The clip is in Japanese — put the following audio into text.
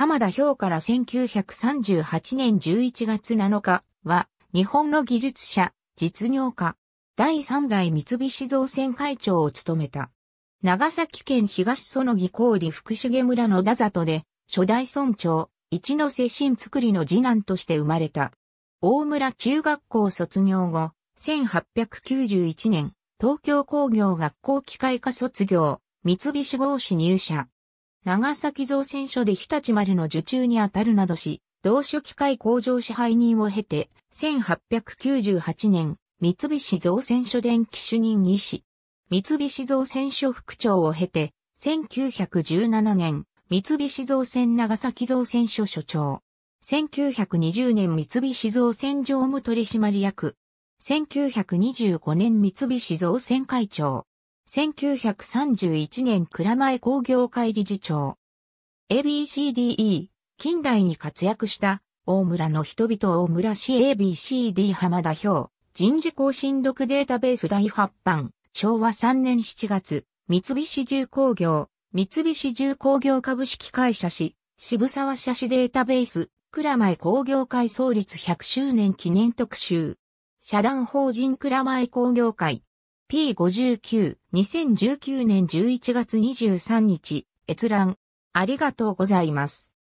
浜田氷から1938年11月7日は、日本の技術者、実業家、第3代三菱造船会長を務めた。長崎県東園木郡福重村の田里で、初代村長、一ノ瀬新作りの次男として生まれた。大村中学校卒業後、1891年、東京工業学校機械科卒業、三菱合資入社。長崎造船所で日立丸の受注にあたるなどし、同所機械工場支配人を経て、1898年、三菱造船所電気主任医師、三菱造船所副長を経て、1917年、三菱造船長崎造船所所長。1920年三菱造船常務取締役。1925年三菱造船会長。1931年蔵前工業会理事長。ABCDE、近代に活躍した大村の人々大村市 ABCD 浜田表、人事更新読データベース第8版、昭和3年7月、三菱重工業、三菱重工業株式会社市、渋沢社市データベース、蔵前工業会創立100周年記念特集。社団法人蔵前工業会。P59、2019年11月23日、閲覧、ありがとうございます。